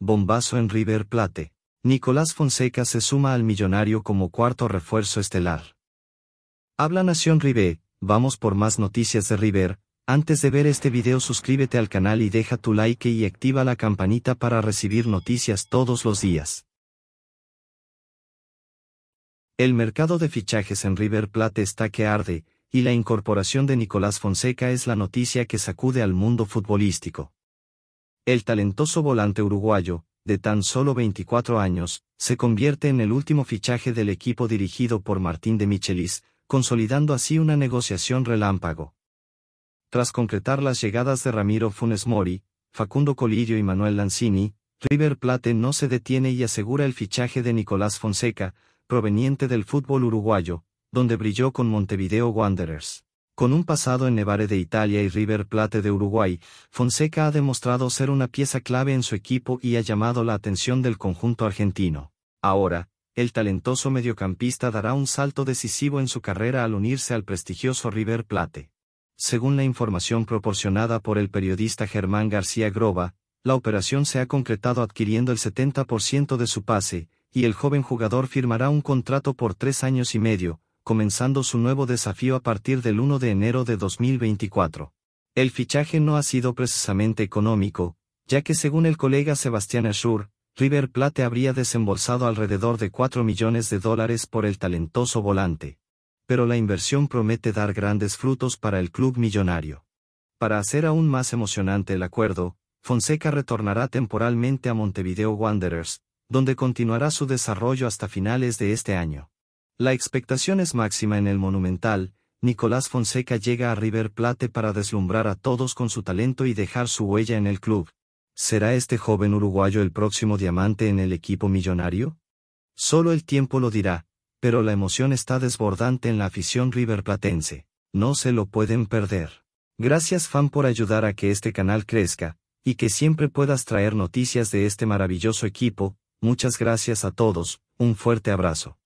Bombazo en River Plate. Nicolás Fonseca se suma al millonario como cuarto refuerzo estelar. Habla Nación River, vamos por más noticias de River. Antes de ver este video suscríbete al canal y deja tu like y activa la campanita para recibir noticias todos los días. El mercado de fichajes en River Plate está que arde, y la incorporación de Nicolás Fonseca es la noticia que sacude al mundo futbolístico. El talentoso volante uruguayo, de tan solo 24 años, se convierte en el último fichaje del equipo dirigido por Martín de Michelis, consolidando así una negociación relámpago. Tras concretar las llegadas de Ramiro Funes Mori, Facundo Colirio y Manuel Lanzini, River Plate no se detiene y asegura el fichaje de Nicolás Fonseca, proveniente del fútbol uruguayo, donde brilló con Montevideo Wanderers. Con un pasado en Nevare de Italia y River Plate de Uruguay, Fonseca ha demostrado ser una pieza clave en su equipo y ha llamado la atención del conjunto argentino. Ahora, el talentoso mediocampista dará un salto decisivo en su carrera al unirse al prestigioso River Plate. Según la información proporcionada por el periodista Germán García Groba, la operación se ha concretado adquiriendo el 70% de su pase, y el joven jugador firmará un contrato por tres años y medio, comenzando su nuevo desafío a partir del 1 de enero de 2024. El fichaje no ha sido precisamente económico, ya que según el colega Sebastián Ashur, River Plate habría desembolsado alrededor de 4 millones de dólares por el talentoso volante. Pero la inversión promete dar grandes frutos para el club millonario. Para hacer aún más emocionante el acuerdo, Fonseca retornará temporalmente a Montevideo Wanderers, donde continuará su desarrollo hasta finales de este año. La expectación es máxima en el Monumental, Nicolás Fonseca llega a River Plate para deslumbrar a todos con su talento y dejar su huella en el club. ¿Será este joven uruguayo el próximo diamante en el equipo millonario? Solo el tiempo lo dirá, pero la emoción está desbordante en la afición riverplatense. No se lo pueden perder. Gracias fan por ayudar a que este canal crezca, y que siempre puedas traer noticias de este maravilloso equipo, muchas gracias a todos, un fuerte abrazo.